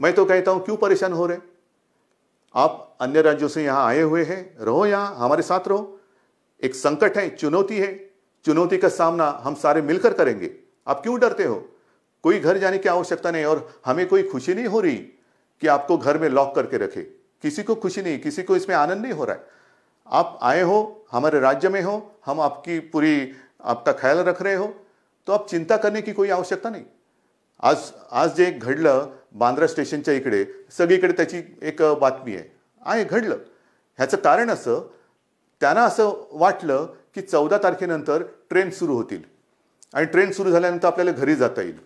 मैं तो कहता हूं क्यों परेशान हो रहे आप अन्य राज्यों से यहां आए हुए हैं रहो यहां हमारे साथ रहो एक संकट है चुनौती है चुनौती का सामना हम सारे मिलकर करेंगे आप क्यों डरते हो कोई घर जाने की आवश्यकता नहीं और हमें कोई खुशी नहीं हो रही कि आपको घर में लॉक करके रखे किसी को खुशी नहीं किसी को इसमें आनंद नहीं हो रहा है आप आए हो हमारे राज्य में हो हम आपकी पूरी आपका ख्याल रख रहे हो तो आप चिंता करने की कोई आवश्यकता नहीं आज आज जे घड़ बांद्रा स्टेशनच्या इकडे सगळीकडे त्याची एक बातमी आहे आणि घडलं ह्याचं कारण असं त्यांना असं वाटलं की चौदा तारखेनंतर ट्रेन सुरू होतील आणि ट्रेन सुरू झाल्यानंतर आपल्याला घरी जाता येईल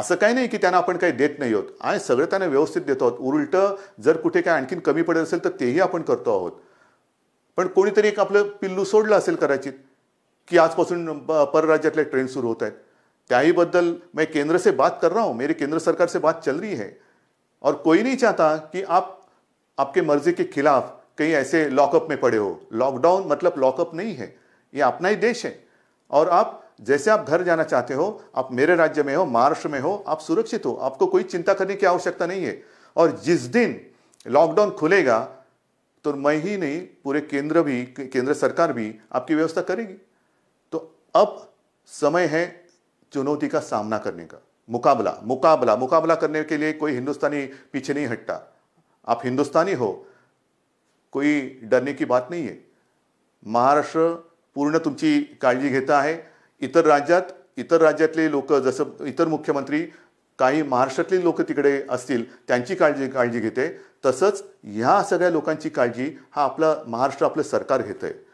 असं काही नाही की त्यांना आपण काही देत नाही आहोत आणि सगळं त्यांना व्यवस्थित देतो आहोत उलटं जर कुठे काय आणखीन कमी पडत असेल तर तेही आपण करतो आहोत पण कोणीतरी एक आपलं पिल्लू सोडलं असेल कदाचित की आजपासून परराज्यातल्या ट्रेन सुरू होत आहेत त्याहीबद्दल मैं केंद्र से बात कर रहा हूँ मेरी केंद्र सरकार से बात चल रही है और कोई नहीं चाहता कि आप आपके मर्जी के खिलाफ कहीं ऐसे लॉकअप में पड़े हो लॉकडाउन मतलब लॉकअप नहीं है ये अपना ही देश है और आप जैसे आप घर जाना चाहते हो आप मेरे राज्य में हो महाराष्ट्र में हो आप सुरक्षित हो आपको कोई चिंता करने की आवश्यकता नहीं है और जिस दिन लॉकडाउन खुलेगा तो मैं ही नहीं पूरे केंद्र भी केंद्र सरकार भी आपकी व्यवस्था करेगी तो अब समय है चुनौती का सामना करने का मुकाबला मुकाबला मुकाबला करने के लिए कोई हिंदुस्तानी पीछे नहीं हटता आप हिंदुस्तानी हो कोई डरने की बात नहीं है महाराष्ट्र पूर्ण तुमची काळजी घेत आहे इतर राज्यात इतर राज्यातले लोक जसं इतर मुख्यमंत्री काही महाराष्ट्रातले लोक तिकडे असतील त्यांची काळजी काळजी घेते तसंच ह्या सगळ्या लोकांची काळजी हा आपला महाराष्ट्र आपलं सरकार घेतं आहे